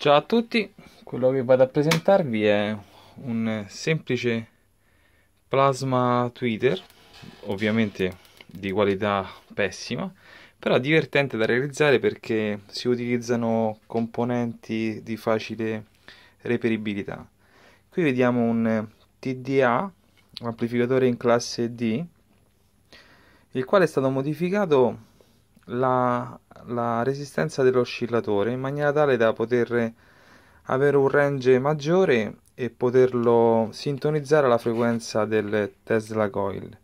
Ciao a tutti, quello che vado a presentarvi è un semplice plasma tweeter, ovviamente di qualità pessima, però divertente da realizzare perché si utilizzano componenti di facile reperibilità. Qui vediamo un TDA, un amplificatore in classe D, il quale è stato modificato la, la resistenza dell'oscillatore in maniera tale da poter avere un range maggiore e poterlo sintonizzare alla frequenza del Tesla coil.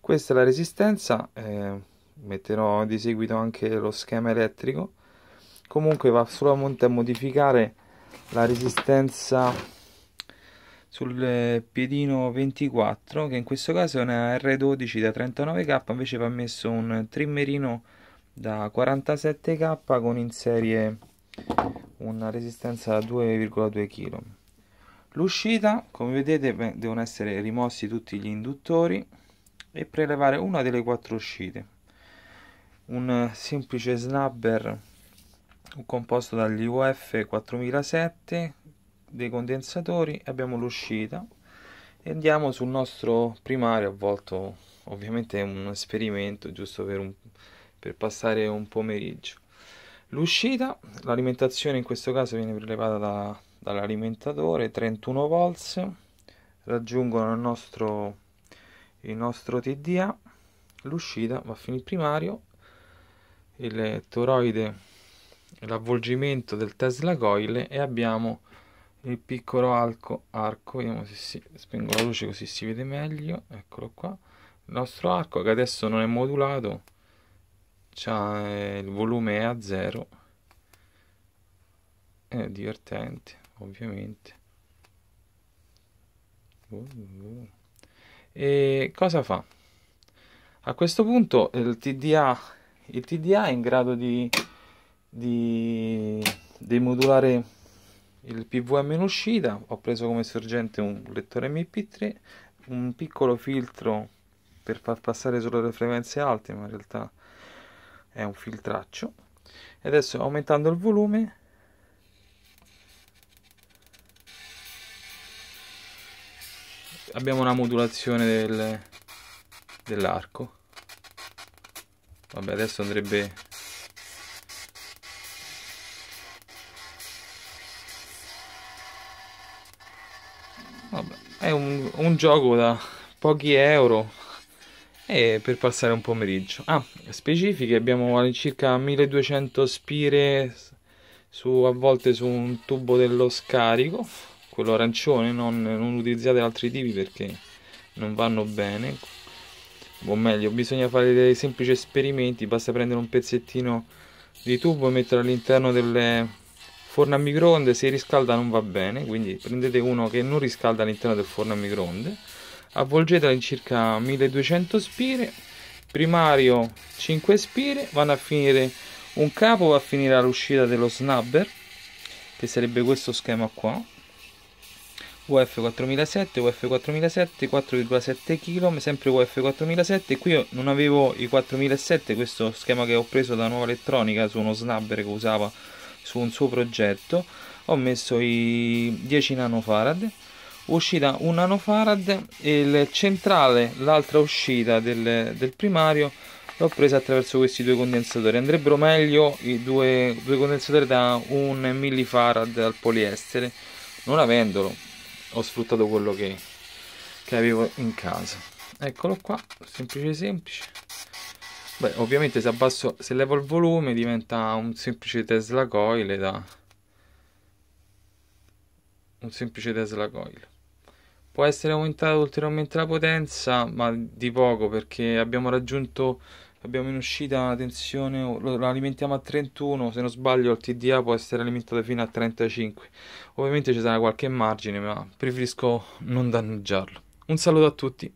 Questa è la resistenza, eh, metterò di seguito anche lo schema elettrico. Comunque va solamente a modificare la resistenza sul eh, piedino 24 che in questo caso è una R12 da 39k invece va messo un trimmerino da 47k con in serie una resistenza da 2,2 kg l'uscita come vedete devono essere rimossi tutti gli induttori e prelevare una delle quattro uscite un semplice snubber composto dagli UF 4007 dei condensatori abbiamo l'uscita e andiamo sul nostro primario avvolto ovviamente è un esperimento giusto per un per passare un pomeriggio. L'uscita, l'alimentazione in questo caso viene prelevata da, dall'alimentatore, 31 volts, raggiungono il nostro, il nostro TDA, l'uscita va fino il primario, il toroide, l'avvolgimento del Tesla coil e abbiamo il piccolo arco, arco vediamo se si spengo la luce così si vede meglio, eccolo qua, il nostro arco che adesso non è modulato, eh, il volume è a zero è divertente ovviamente e cosa fa? a questo punto il TDA, il TDA è in grado di, di, di il PVM in uscita ho preso come sorgente un lettore MP3 un piccolo filtro per far passare solo le frequenze alte ma in realtà è un filtraccio e adesso aumentando il volume abbiamo una modulazione del, dell'arco vabbè adesso andrebbe vabbè è un, un gioco da pochi euro e per passare un pomeriggio. Ah, specifiche, abbiamo all'incirca 1200 spire su, a volte su un tubo dello scarico, quello arancione, non, non utilizzate altri tipi perché non vanno bene. O meglio, bisogna fare dei semplici esperimenti, basta prendere un pezzettino di tubo e metterlo all'interno delle forno a microonde se riscalda non va bene quindi prendete uno che non riscalda all'interno del forno a microonde avvolgete all'incirca 1200 spire primario 5 spire vanno a finire un capo va a finire all'uscita dello snubber che sarebbe questo schema qua UF 4007, UF 4007, 4,7 km, sempre UF 4007, qui non avevo i 4007, questo schema che ho preso da Nuova Elettronica su uno snubber che usava su un suo progetto, ho messo i 10 nanofarad, uscita 1 nanofarad e il centrale, l'altra uscita del, del primario l'ho presa attraverso questi due condensatori andrebbero meglio i due, due condensatori da 1 millifarad al poliestere non avendolo ho sfruttato quello che, che avevo in casa eccolo qua semplice semplice beh ovviamente se abbasso se levo il volume diventa un semplice tesla coil da un semplice tesla coil Può essere aumentata ulteriormente la potenza, ma di poco perché abbiamo raggiunto, abbiamo in uscita una tensione, lo alimentiamo a 31, se non sbaglio il TDA può essere alimentato fino a 35. Ovviamente ci sarà qualche margine, ma preferisco non danneggiarlo. Un saluto a tutti.